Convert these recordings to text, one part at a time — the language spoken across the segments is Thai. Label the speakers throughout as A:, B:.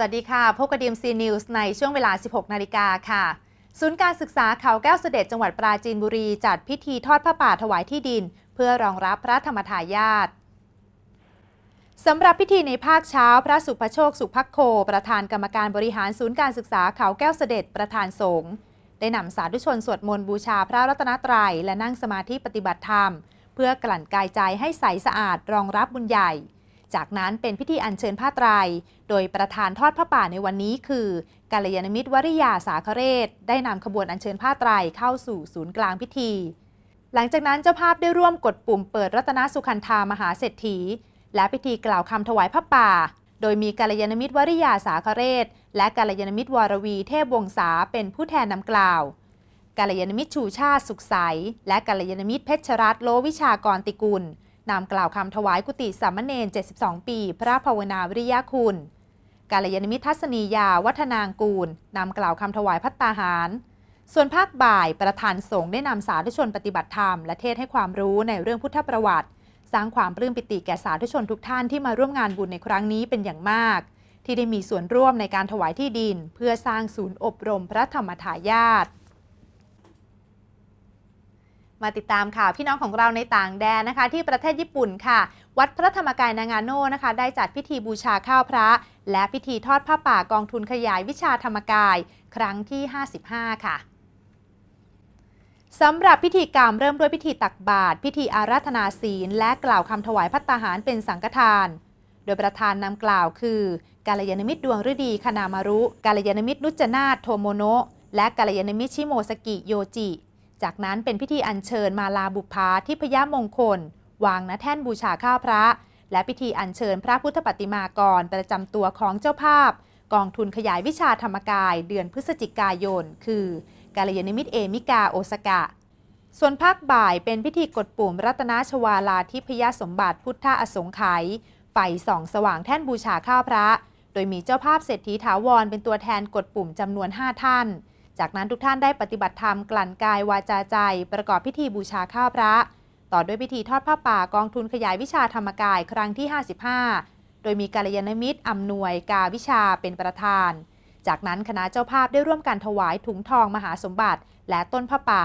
A: วัสดีค่ะพบกับดีมซีนิวส์ในช่วงเวลา 16 นาฬิกาค่ะ ศูนย์การศึกษา เขาแก้วเสด็จจังหวัดปราจีนบุรีจัดพิธีทอดผ้าป่าถวายที่ดิน เพื่อรองรับพระธรรมทายาทสำหรับพิธีในภาคเช้าพระสุภโชค สุภคโค ประธานกรรมการบริหารศูนย์การศึกษา เขาแก้วเสด็จประธานสงฆ์ได้นำสาธุชนสวดมนต์บูชาพระรัตนตรัย และนั่งสมาธิปฏิบัติธรรมเพื่อกลั่นกายใจให้ใสสะอาด รองรับบุญใหญ่จากนั้นเป็นพิธีอัญเชิญผ้าไตร โดยประธานทอดผ้าป่าในวันนี้คือกาลยานมิตรวริยาสาคเรศได้นำขบวนอัญเชิญผ้าไตรเข้าสู่ศูนย์กลางพิธี หลังจากนั้นเจ้าภาพได้ร่วมกดปุ่มเปิดรัตนสุขันธามหาเศรษฐี และพิธีกล่าวคำถวายผ้าป่า โดยมีกาลยานมิตรวริยาสาคเรศ และกาลยานมิตรวรวีเทพวงศาเป็นผู้แทนนำกล่าว กาลยานมิตรชูชาติ สุขใสและกาลยานมิตรเพชรรัตน์โลวิชากรติกุลนำกล่าวคำถวายกุฏิสามเณร 72 ปีพระภาวนาวิริยคุณ กาลยานิมิทัศนียาวัฒนางกูล นำกล่าวคำถวายพัตตาหาร ส่วนภาคบ่ายประธานสงฆ์ได้นำสาธุชนปฏิบัติธรรมและเทศให้ความรู้ในเรื่องพุทธประวัติ สร้างความปลื้มปิติแก่สาธุชนทุกท่านที่มาร่วมงานบุญในครั้งนี้เป็นอย่างมาก ที่ได้มีส่วนร่วมในการถวายที่ดิน เพื่อสร้างศูนย์อบรมพระธรรมทายาทมาติดตามข่าวพี่น้องของเราในต่างแดนนะคะ ที่ประเทศญี่ปุ่นค่ะ วัดพระธรรมกายนางาโนนะคะ ได้จัดพิธีบูชาข้าวพระ และพิธีทอดผ้าป่ากองทุนขยายวิชาธรรมกายครั้งที่ 55 ค่ะสำหรับพิธีกรรมเริ่มด้วยพิธีตักบาตรพิธีอาราธนาศีล และกล่าวคำถวายพัตตาหารเป็นสังฆทาน โดยประธานนำกล่าวคือกาลยานมิตรดวงฤดีคณามารุกาลยานมิตรนุจนาโทโมโนะและกาลยานมิตรชิโมสกิโยจิจากนั้นเป็นพิธีอัญเชิญมาลาบุพาทิพยมงคล วางณแท่นบูชาข้าวพระ และพิธีอัญเชิญพระพุทธปฏิมากรประจำตัวของเจ้าภาพ กองทุนขยายวิชาธรรมกายเดือนพฤศจิกายน คือกาลยานิมิตเอมิกาโอสกะ ส่วนภาคบ่ายเป็นพิธีกดปุ่มรัตนาชวาลาทิพยสมบัติพุทธอสงไขยไฟส่องสว่างแท่นบูชาข้าวพระ โดยมีเจ้าภาพเศรษฐีถาวรเป็นตัวแทนกดปุ่มจำนวน 5 ท่านจากนั้น ทุกท่านได้ปฏิบัติธรรม กลั่นกายวาจาใจ ประกอบพิธีบูชาข้าวพระ ต่อด้วยพิธีทอดผ้าป่ากองทุนขยายวิชาธรรมกายครั้งที่ 55 โดยมีกาลยานมิตรอำนวยกาวิชาเป็นประธาน จากนั้นคณะเจ้าภาพได้ร่วมกันถวายถุงทองมหาสมบัติและต้นผ้าป่า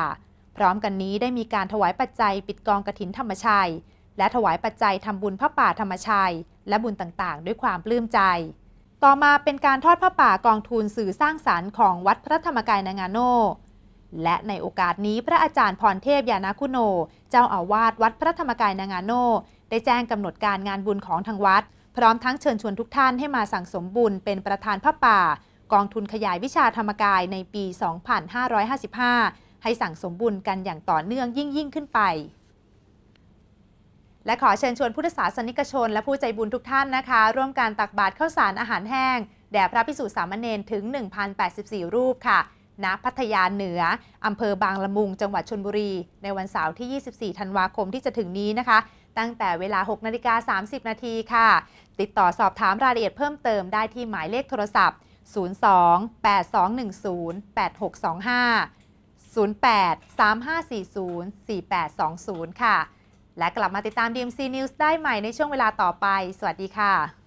A: พร้อมกันนี้ได้มีการถวายปัจจัยปิดกองกระถินธรรมชัย และถวายปัจจัยทำบุญพระป่าธรรมชัย และบุญต่างๆ ด้วยความปลื้มใจต่อมาเป็นการทอดพระป่ากองทุนสื่อสร้างสารรค์ของวัดพระธรรมกายนางาโนและในโอกาสนี้พระอาจารย์พรเทพยานาคุโน เจ้าอาวาสวัดพระธรรมกายนางาโนได้แจ้งกำหนดการงานบุญของทางวัด พร้อมทั้งเชิญชวนทุกท่านให้มาสั่งสมบุญเป็นประธานพระป่า กองทุนขยายวิชาธรรมกายในปี 2555 ให้สั่งสมบุญกันอย่างต่อเนื่องยิ่งยิ่งขึ้นไปและขอเชิญชวนพุทธศาสนิกชนและผู้ใจบุญทุกท่านนะคะ ร่วมการตักบาตรข้าวสารอาหารแห้ง แด่พระพิสุสามเณรถึง 1,084 รูปค่ะ ณพัทยาเหนืออำเภอบางละมุงจังหวัดชนบุรี ในวันเสาร์ที่ 24 ธันวาคมที่จะถึงนี้นะคะ ตั้งแต่เวลา 6 นาฬิกา 30 นาทีค่ะ ติดต่อสอบถามรายละเอียดเพิ่มเติมได้ที่หมายเลขโทรศัพท์ 02-8210-8625 08-3540-4820 ค่ะและกลับมาติดตาม DMC News ได้ใหม่ในช่วงเวลาต่อไป สวัสดีค่ะ